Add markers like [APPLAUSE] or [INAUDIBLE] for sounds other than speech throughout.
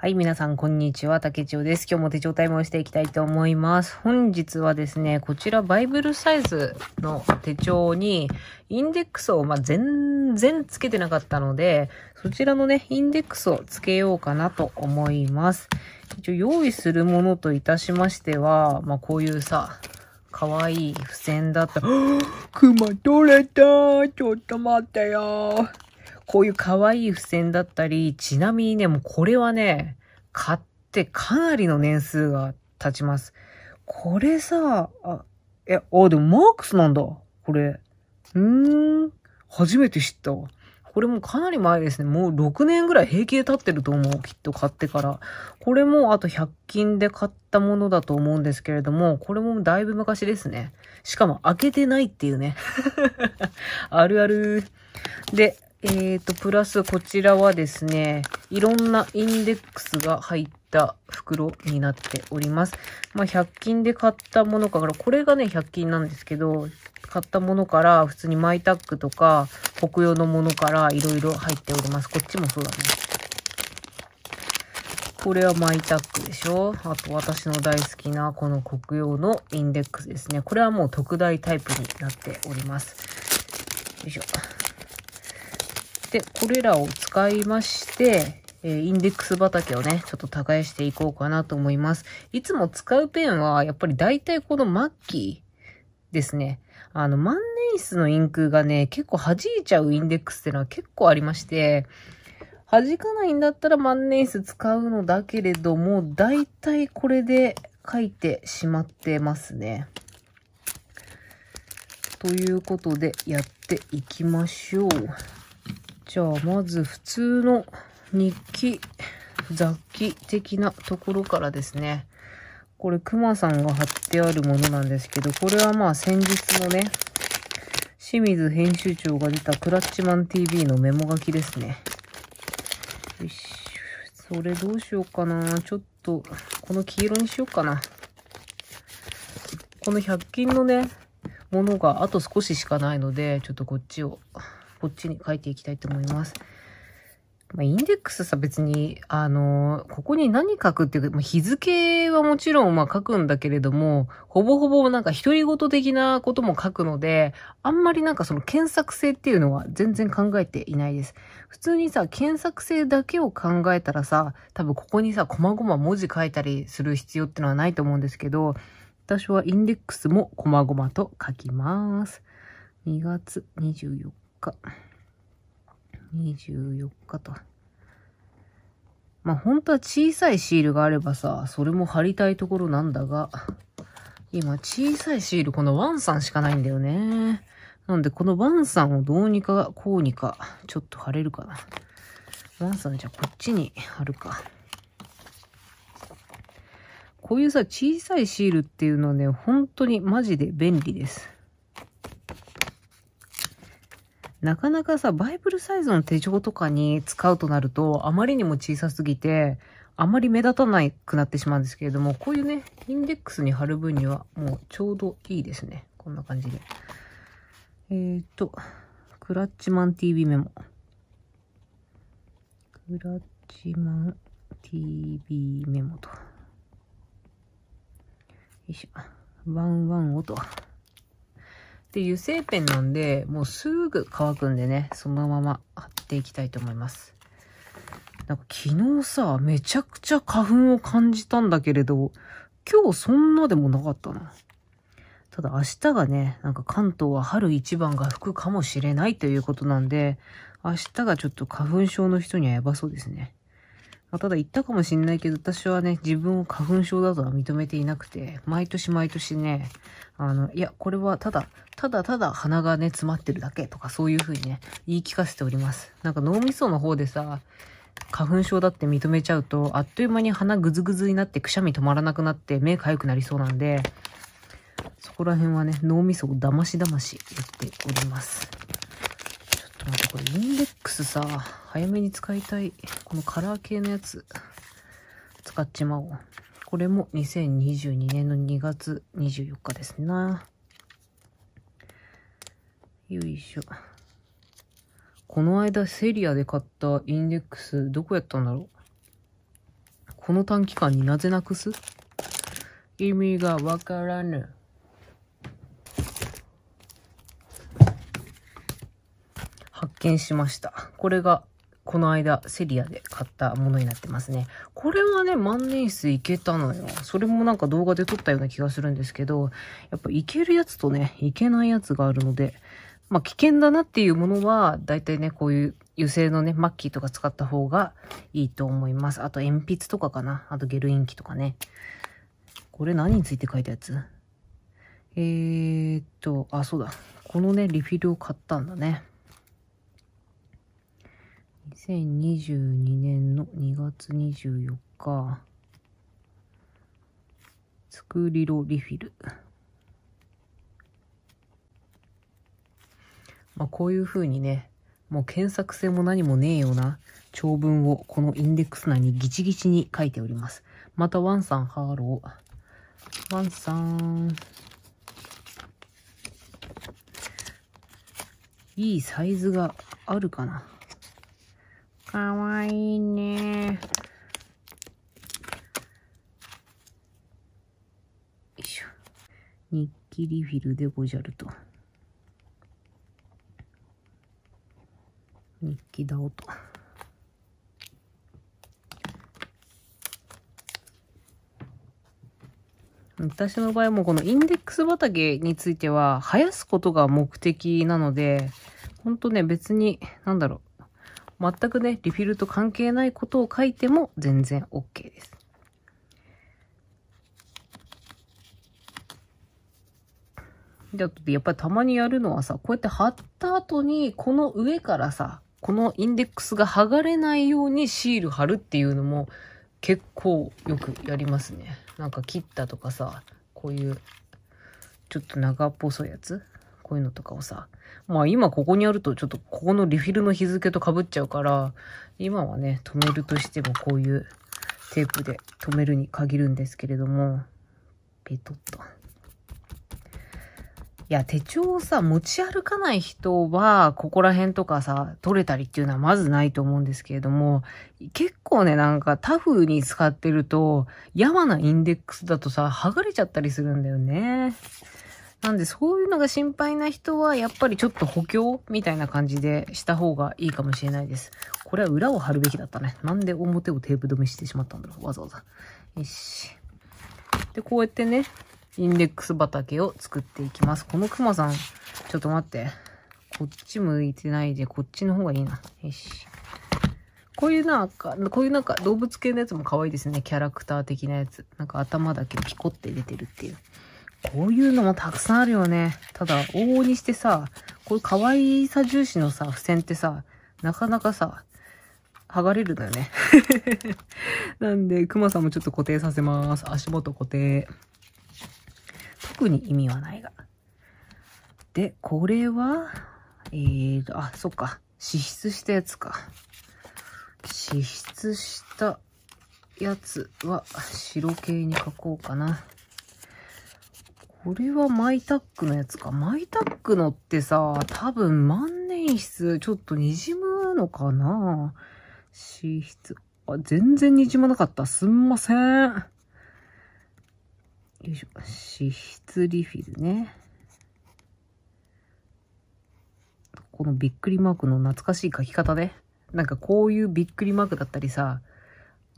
はい、皆さん、こんにちは。竹千代です。今日も手帳タイムをしていきたいと思います。本日はですね、こちらバイブルサイズの手帳に、インデックスを、まあ、全然つけてなかったので、そちらのね、インデックスをつけようかなと思います。一応、用意するものといたしましては、まあ、こういうさ、かわいい付箋だった。ク [GASPS] マ取れたちょっと待ってよこういう可愛い付箋だったり、ちなみにね、もうこれはね、買ってかなりの年数が経ちます。これさ、あ、え、あ、でもマークスなんだ。これ。うーん。初めて知ったわ。これもかなり前ですね。もう6年ぐらい平気で経ってると思う。きっと買ってから。これもあと100均で買ったものだと思うんですけれども、これもだいぶ昔ですね。しかも開けてないっていうね。[LAUGHS] あるある。で、えーと、プラスこちらはですね、いろんなインデックスが入った袋になっております。まあ、100均で買ったものから、これがね、100均なんですけど、買ったものから、普通にマイタックとか、北用のものからいろいろ入っております。こっちもそうだね。これはマイタックでしょあと私の大好きなこの黒用のインデックスですね。これはもう特大タイプになっております。よいしょ。で、これらを使いまして、えインデックス畑をね、ちょっと耕していこうかなと思います。いつも使うペンは、やっぱり大体この末期ですね。あの、万年筆のインクがね、結構弾いちゃうインデックスっていうのは結構ありまして、弾かないんだったら万年筆使うのだけれども、大体これで書いてしまってますね。ということで、やっていきましょう。じゃあ、まず普通の日記、雑記的なところからですね。これ、熊さんが貼ってあるものなんですけど、これはまあ先日のね、清水編集長が出たクラッチマン TV のメモ書きですね。よしそれどうしようかな。ちょっと、この黄色にしようかな。この100均のね、ものがあと少ししかないので、ちょっとこっちをこっちに書いていきたいと思います。まあ、インデックスさ別に、あのー、ここに何書くっていうか、まあ、日付はもちろんまあ書くんだけれども、ほぼほぼなんか独り言的なことも書くので、あんまりなんかその検索性っていうのは全然考えていないです。普通にさ、検索性だけを考えたらさ、多分ここにさ、こまごま文字書いたりする必要ってのはないと思うんですけど、私はインデックスもこまごまと書きます。2月24 24日と。まあ本当は小さいシールがあればさ、それも貼りたいところなんだが、今小さいシールこのワンさんしかないんだよね。なんでこのワンさんをどうにかこうにかちょっと貼れるかな。ワンさんじゃこっちに貼るか。こういうさ、小さいシールっていうのはね、本当にマジで便利です。なかなかさ、バイブルサイズの手錠とかに使うとなると、あまりにも小さすぎて、あまり目立たなくなってしまうんですけれども、こういうね、インデックスに貼る分には、もうちょうどいいですね。こんな感じで。えー、っと、クラッチマン TV メモ。クラッチマン TV メモと。よいしょ。ワンワン音。で、油性ペンなんで、もうすぐ乾くんでね、そのまま貼っていきたいと思います。なんか昨日さ、めちゃくちゃ花粉を感じたんだけれど、今日そんなでもなかったな。ただ明日がね、なんか関東は春一番が吹くかもしれないということなんで、明日がちょっと花粉症の人にはやばそうですね。まあ、ただ言ったかもしんないけど、私はね、自分を花粉症だとは認めていなくて、毎年毎年ね、あの、いや、これはただ、ただただ鼻がね、詰まってるだけとか、そういう風にね、言い聞かせております。なんか脳みその方でさ、花粉症だって認めちゃうと、あっという間に鼻ぐずぐずになってくしゃみ止まらなくなって目かゆくなりそうなんで、そこら辺はね、脳みそをだましだましやっております。これインデックスさ、早めに使いたい。このカラー系のやつ、使っちまおう。これも2022年の2月24日ですな。よいしょ。この間セリアで買ったインデックス、どこやったんだろうこの短期間になぜなくす意味がわからぬ。見しました。これが、この間、セリアで買ったものになってますね。これはね、万年筆いけたのよ。それもなんか動画で撮ったような気がするんですけど、やっぱいけるやつとね、いけないやつがあるので、まあ危険だなっていうものは、だいたいね、こういう油性のね、マッキーとか使った方がいいと思います。あと鉛筆とかかな。あとゲルインキとかね。これ何について書いたやつえー、っと、あ、そうだ。このね、リフィルを買ったんだね。2022年の2月24日、スクリロリフィル。まあ、こういうふうにね、もう検索性も何もねえような長文をこのインデックス内にギチギチに書いております。またワンさんハロー。ワンさん。いいサイズがあるかな。かわいいね。よいしょ。日記リフィルでごじゃると。日記だおと。私の場合もこのインデックス畑については、生やすことが目的なので、ほんとね、別に、なんだろう、全くね、リフィルと関係ないことを書いても全然 OK です。で、あとでやっぱりたまにやるのはさ、こうやって貼った後に、この上からさ、このインデックスが剥がれないようにシール貼るっていうのも結構よくやりますね。なんか切ったとかさ、こういうちょっと長っぽそやつこういうのとかをさ。まあ今ここにあるとちょっとここのリフィルの日付とかぶっちゃうから、今はね、止めるとしてもこういうテープで止めるに限るんですけれども、ペトッと。いや、手帳をさ、持ち歩かない人は、ここら辺とかさ、取れたりっていうのはまずないと思うんですけれども、結構ね、なんかタフに使ってると、やなインデックスだとさ、剥がれちゃったりするんだよね。なんで、そういうのが心配な人は、やっぱりちょっと補強みたいな感じでした方がいいかもしれないです。これは裏を貼るべきだったね。なんで表をテープ止めしてしまったんだろう。わざわざ。よし。で、こうやってね、インデックス畑を作っていきます。このクマさん、ちょっと待って。こっち向いてないで、こっちの方がいいな。よし。こういうなんか、こういうなんか動物系のやつも可愛いですね。キャラクター的なやつ。なんか頭だけピコって出てるっていう。こういうのもたくさんあるよね。ただ、往々にしてさ、こういう可愛さ重視のさ、付箋ってさ、なかなかさ、剥がれるのよね [LAUGHS] なんで、クマさんもちょっと固定させます。足元固定。特に意味はないが。で、これは、えーと、あ、そっか。支出したやつか。支出したやつは白系に書こうかな。これはマイタックのやつか。マイタックのってさ、多分万年筆、ちょっと滲むのかな脂質。あ、全然滲まなかった。すんません。よいしょ。脂質リフィルね。このびっくりマークの懐かしい書き方ね。なんかこういうびっくりマークだったりさ、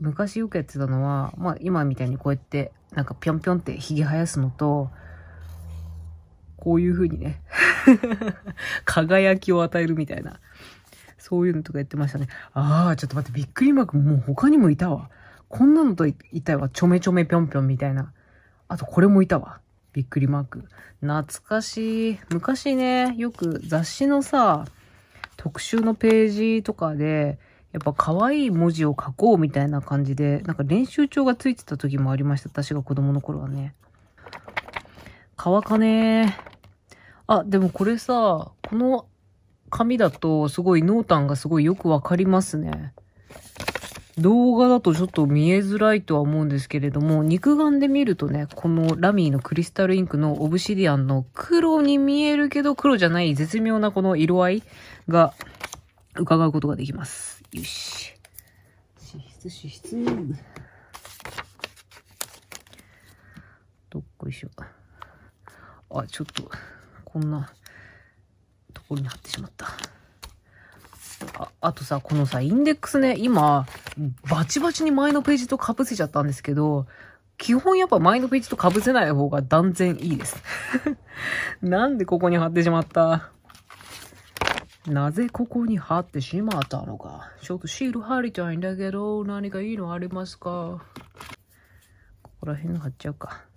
昔よくやってたのは、まあ今みたいにこうやって、なんかぴょんぴょんってひげ生やすのと、こういう風にね [LAUGHS] 輝きを与えるみたいな。そういうのとかやってましたね。ああ、ちょっと待って、びっくりマーク、もう他にもいたわ。こんなのといたわ。ちょめちょめぴょんぴょんみたいな。あと、これもいたわ。びっくりマーク。懐かしい。昔ね、よく雑誌のさ、特集のページとかで、やっぱ可愛い文字を書こうみたいな感じで、なんか練習帳がついてた時もありました。私が子供の頃はね。乾かねー。あ、でもこれさ、この紙だとすごい濃淡がすごいよくわかりますね。動画だとちょっと見えづらいとは思うんですけれども、肉眼で見るとね、このラミーのクリスタルインクのオブシディアンの黒に見えるけど黒じゃない絶妙なこの色合いが伺うことができます。よし。脂質、脂質。どっこいしょ。あ、ちょっと。こんなところに貼ってしまった。ああとさ、このさ、インデックスね、今、バチバチに前のページと被せちゃったんですけど、基本やっぱ前のページと被せない方が断然いいです。[LAUGHS] なんでここに貼ってしまったなぜここに貼ってしまったのか。ちょっとシール貼りたいんだけど、何かいいのありますかここら辺貼っちゃうか。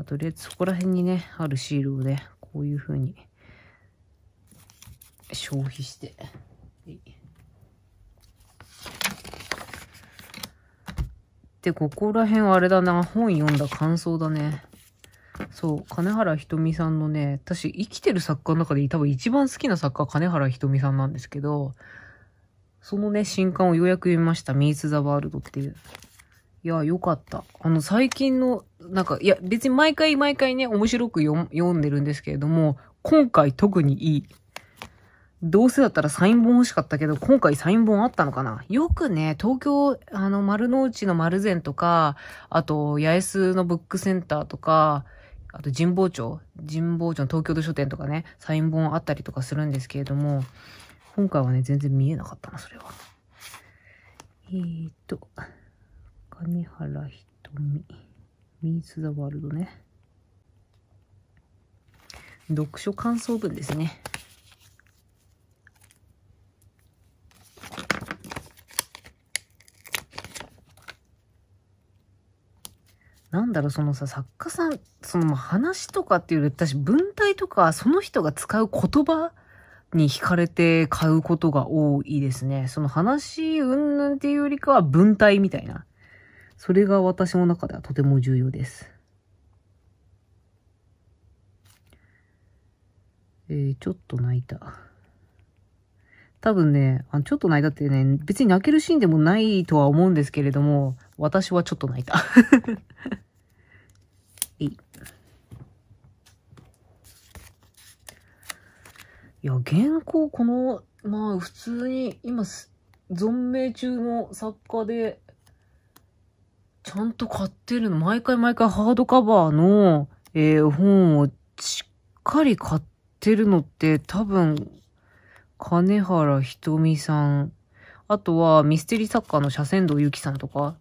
まあ、とりあえずそこら辺にね、あるシールをね、こういう風に消費して、で、ここら辺はあれだな。本読んだ感想だね。そう、金原ひとみさんのね、私生きてる作家の中で多分一番好きな作家金原ひとみさんなんですけど、そのね、新刊をようやく読みました。ミー e ザ・ワールドっていう。いや、よかった。あの、最近の、なんか、いや、別に毎回毎回ね、面白く読んでるんですけれども、今回特にいい。どうせだったらサイン本欲しかったけど、今回サイン本あったのかなよくね、東京、あの、丸の内の丸善とか、あと、八重洲のブックセンターとか、あと、神保町、神保町の東京都書店とかね、サイン本あったりとかするんですけれども、今回はね、全然見えなかったな、それは。えー、っと。谷原ひとみ。ミーツ・ザ・ワールドね。読書感想文ですね。なんだろう、そのさ、作家さん、その話とかっていうより、私文体とか、その人が使う言葉に惹かれて買うことが多いですね。その話、うんぬんっていうよりかは文体みたいな。それが私の中ではとても重要です。えー、ちょっと泣いた。多分ね、あちょっと泣いたってね、別に泣けるシーンでもないとは思うんですけれども、私はちょっと泣いた。[LAUGHS] いいや、原稿この、まあ普通に今、存命中の作家で、ちゃんと買ってるの。毎回毎回ハードカバーの、えー、本をしっかり買ってるのって多分、金原ひとみさん、あとはミステリー作家の車線道ゆきさんとか、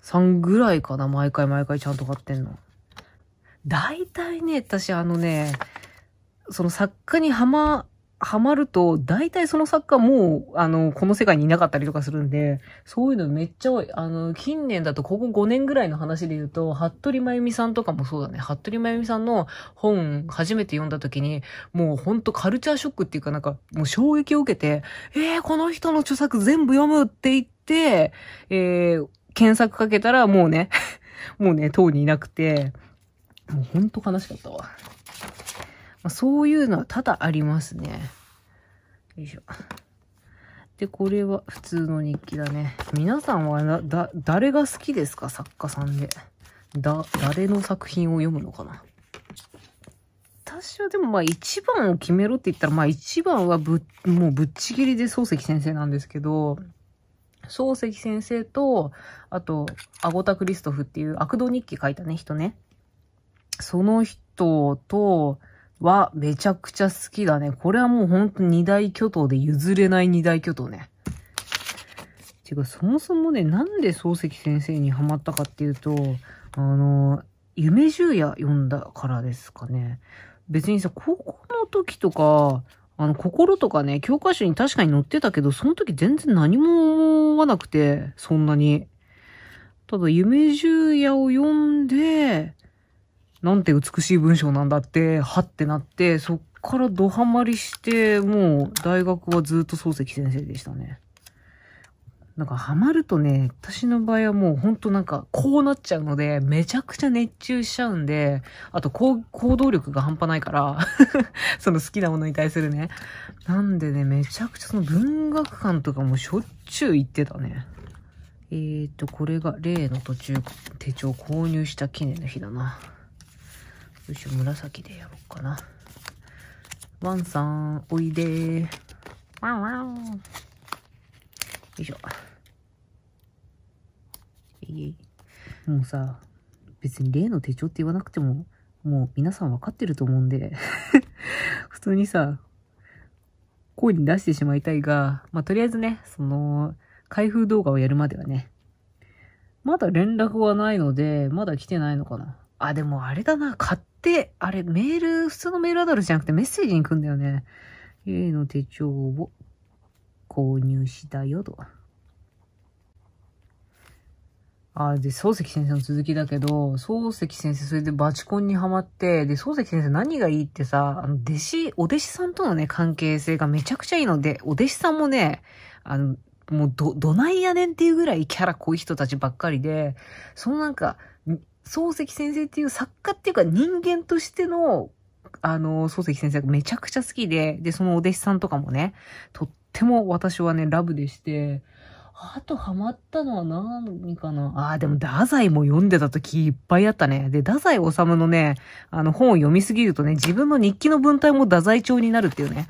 さんぐらいかな。毎回毎回ちゃんと買ってんの。大体ね、私あのね、その作家にハマハマると、大体その作家もう、あの、この世界にいなかったりとかするんで、そういうのめっちゃ多い。あの、近年だと、ここ5年ぐらいの話で言うと、服部真由美さんとかもそうだね。服部真由美さんの本、初めて読んだ時に、もうほんとカルチャーショックっていうかなんか、もう衝撃を受けて、えー、この人の著作全部読むって言って、えー、検索かけたらもうね、[LAUGHS] もうね、当にいなくて、もうほんと悲しかったわ。まあ、そういうのは多々ありますね。よいしょ。で、これは普通の日記だね。皆さんはだ、誰が好きですか作家さんで。だ、誰の作品を読むのかな私はでもまあ一番を決めろって言ったら、まあ一番はぶ、もうぶっちぎりで漱石先生なんですけど、漱石先生と、あと、アゴタ・クリストフっていう悪道日記書いたね、人ね。その人と、はめちゃくちゃ好きだね。これはもうほんと二大巨頭で譲れない二大巨頭ね。てか、そもそもね、なんで漱石先生にハマったかっていうと、あの、夢十夜読んだからですかね。別にさ、高校の時とか、あの、心とかね、教科書に確かに載ってたけど、その時全然何も思わなくて、そんなに。ただ、夢十夜を読んで、なんて美しい文章なんだって、はってなって、そっからドハマりして、もう大学はずっと漱石先生でしたね。なんかハマるとね、私の場合はもうほんとなんかこうなっちゃうので、めちゃくちゃ熱中しちゃうんで、あと行動力が半端ないから [LAUGHS] その好きなものに対するね。なんでね、めちゃくちゃその文学館とかもしょっちゅう行ってたね。えーと、これが例の途中手帳購入した記念の日だな。よしょ、紫でやろうかな。ワンさん、おいでー。ワンワン。よいしょ。いいもうさ、別に例の手帳って言わなくても、もう皆さんわかってると思うんで [LAUGHS] 普通にさ、声に出してしまいたいが、まあ、とりあえずね、その、開封動画をやるまではね、まだ連絡はないので、まだ来てないのかな。あ、でもあれだな、買っ、あれ、メール、普通のメールアドレスじゃなくてメッセージに行くんだよね。A の手帳を購入したよと。あ、で、漱石先生の続きだけど、漱石先生それでバチコンにはまって、で、漱石先生何がいいってさ、あの、弟子、お弟子さんとのね、関係性がめちゃくちゃいいので、お弟子さんもね、あの、もうど、どないやねんっていうぐらいキャラ濃い人たちばっかりで、そのなんか、漱石先生っていう作家っていうか人間としての、あの、漱石先生がめちゃくちゃ好きで、で、そのお弟子さんとかもね、とっても私はね、ラブでして、あとハマったのは何かなああ、でも、太宰も読んでた時いっぱいあったね。で、太宰治のね、あの本を読みすぎるとね、自分の日記の文体も太宰調になるっていうね。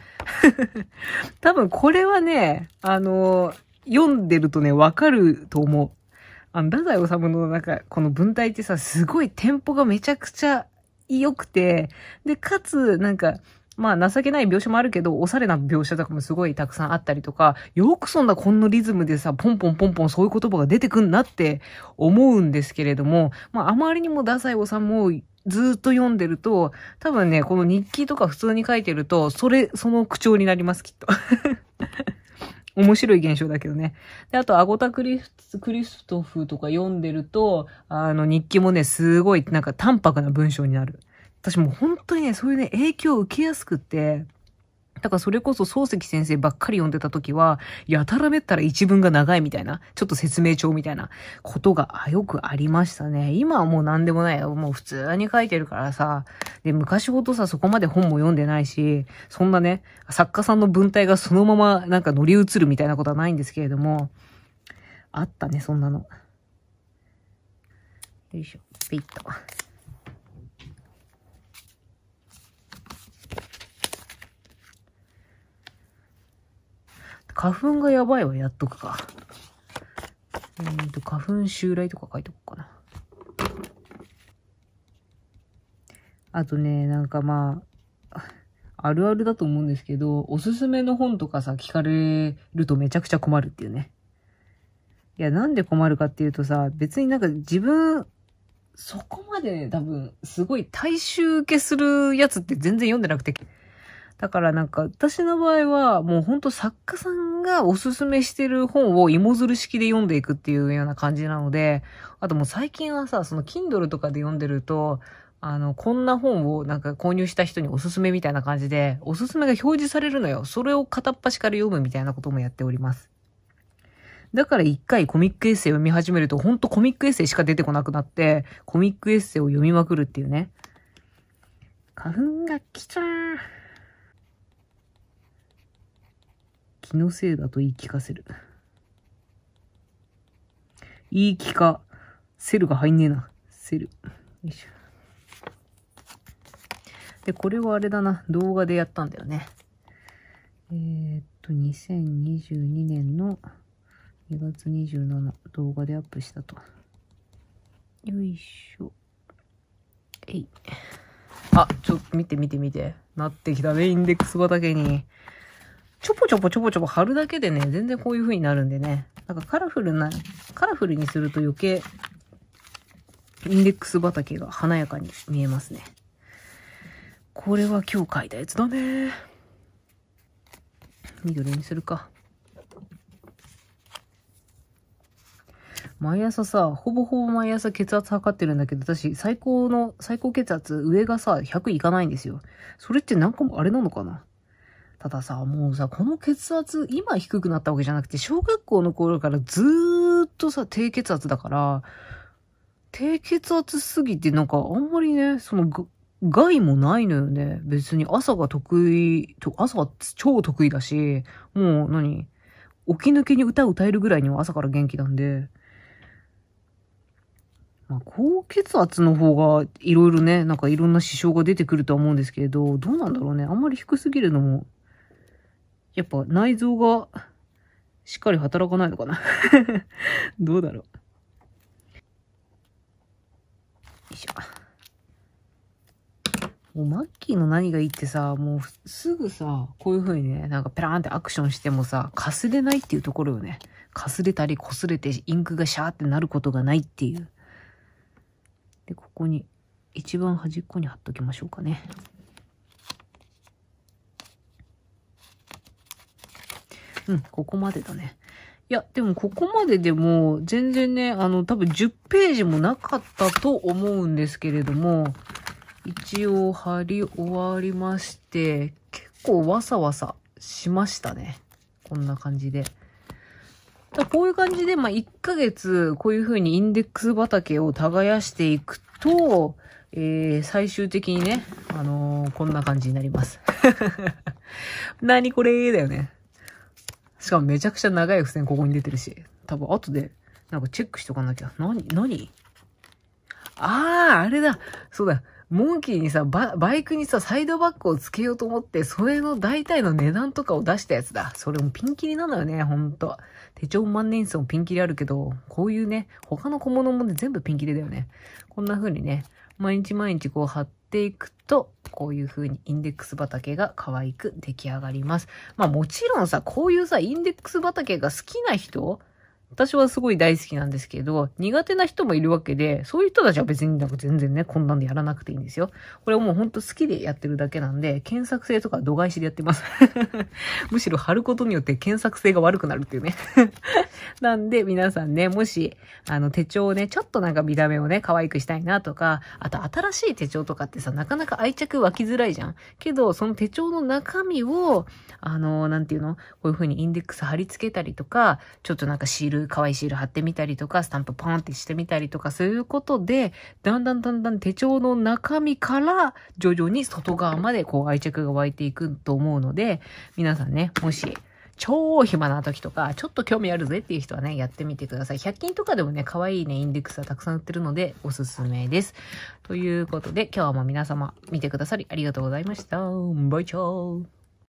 [LAUGHS] 多分これはね、あの読んでるとね、わかると思う。あの、太宰治の中、この文体ってさ、すごいテンポがめちゃくちゃ良くて、で、かつ、なんか、まあ、情けない描写もあるけど、おしゃれな描写とかもすごいたくさんあったりとか、よくそんなこんなリズムでさ、ポンポンポンポンそういう言葉が出てくんなって思うんですけれども、まあ、あまりにも太宰治をずっと読んでると、多分ね、この日記とか普通に書いてると、それ、その口調になります、きっと。面白い現象だけどね。で、あと、アゴタクリス・クリストフとか読んでると、あの、日記もね、すごい、なんか淡白な文章になる。私も本当にね、そういうね、影響を受けやすくって、だからそれこそ漱石先生ばっかり読んでた時は、やたらめったら一文が長いみたいな、ちょっと説明帳みたいなことがよくありましたね。今はもう何でもないよ。もう普通に書いてるからさ。で、昔ほどさ、そこまで本も読んでないし、そんなね、作家さんの文体がそのままなんか乗り移るみたいなことはないんですけれども、あったね、そんなの。よいしょ。ピッと。花粉がやばいわ、やっとくか。えっ、ー、と、花粉襲来とか書いとこうかな。あとね、なんかまあ、あるあるだと思うんですけど、おすすめの本とかさ、聞かれるとめちゃくちゃ困るっていうね。いや、なんで困るかっていうとさ、別になんか自分、そこまで、ね、多分、すごい大衆受けするやつって全然読んでなくて。だからなんか私の場合はもうほんと作家さんがおすすめしてる本を芋づる式で読んでいくっていうような感じなので、あともう最近はさ、その Kindle とかで読んでると、あの、こんな本をなんか購入した人におすすめみたいな感じで、おすすめが表示されるのよ。それを片っ端から読むみたいなこともやっております。だから一回コミックエッセイ読み始めると、ほんとコミックエッセイしか出てこなくなって、コミックエッセイを読みまくるっていうね。花粉が来ちゃう。気のせいだと言い聞かせる。言い聞か、セルが入んねえな。セル。よいしょ。で、これはあれだな。動画でやったんだよね。えー、っと、2022年の2月27動画でアップしたと。よいしょ。えい。あ、ちょっと見て見て見て。なってきたね、インデックス畑に。ちょぽちょぽちょぽちょぽ貼るだけでね、全然こういう風になるんでね。なんかカラフルな、カラフルにすると余計、インデックス畑が華やかに見えますね。これは今日書いたやつだね。緑にするか。毎朝さ、ほぼほぼ毎朝血圧測ってるんだけど、私、最高の、最高血圧、上がさ、100いかないんですよ。それってなんかもあれなのかなたださ、もうさ、この血圧、今低くなったわけじゃなくて、小学校の頃からずーっとさ、低血圧だから、低血圧すぎて、なんかあんまりね、その、害もないのよね。別に朝が得意、朝は超得意だし、もう何起き抜けに歌を歌えるぐらいには朝から元気なんで、まあ、高血圧の方がいろいろね、なんかいろんな支障が出てくるとは思うんですけれど、どうなんだろうね。あんまり低すぎるのもやっぱ内臓がしっかり働かないのかな [LAUGHS] どうだろう。よいしょ。もうマッキーの何がいいってさ、もうすぐさ、こういう風にね、なんかペラーンってアクションしてもさ、かすれないっていうところよね。かすれたりこすれてインクがシャーってなることがないっていう。で、ここに一番端っこに貼っときましょうかね。うん、ここまでだね。いや、でもここまででも、全然ね、あの、多分10ページもなかったと思うんですけれども、一応貼り終わりまして、結構わさわさしましたね。こんな感じで。だこういう感じで、まあ、1ヶ月、こういう風にインデックス畑を耕していくと、えー、最終的にね、あのー、こんな感じになります。[LAUGHS] 何これだよね。しかもめちゃくちゃ長い付箋ここに出てるし、多分後でなんかチェックしとかなきゃ。なに、なにああ、あれだ。そうだ。モンキーにさバ、バイクにさ、サイドバッグをつけようと思って、それの大体の値段とかを出したやつだ。それもピンキリなのよね、ほんと。手帳万年筆もピンキリあるけど、こういうね、他の小物もね、全部ピンキリだよね。こんな風にね、毎日毎日こう貼っていくと、こういう風にインデックス畑が可愛く出来上がります。まあもちろんさ、こういうさ、インデックス畑が好きな人私はすごい大好きなんですけど、苦手な人もいるわけで、そういう人たちは別になんか全然ね、こんなんでやらなくていいんですよ。これはもうほんと好きでやってるだけなんで、検索性とか度外視でやってます。[LAUGHS] むしろ貼ることによって検索性が悪くなるっていうねなんで皆さんね、もし、あの手帳をね、ちょっとなんか見た目をね、可愛くしたいなとか、あと新しい手帳とかってさ、なかなか愛着湧きづらいじゃん。けど、その手帳の中身を、あの、なんていうのこういう風にインデックス貼り付けたりとか、ちょっとなんかシール、可愛いシール貼ってみたりとか、スタンプポンってしてみたりとか、そういうことで、だんだんだんだん手帳の中身から、徐々に外側までこう愛着が湧いていくと思うので、皆さんね、もし、超暇な時とか、ちょっと興味あるぜっていう人はね、やってみてください。100均とかでもね、可愛いね、インデックスはたくさん売ってるので、おすすめです。ということで、今日も皆様見てくださりありがとうございました。バイチャー。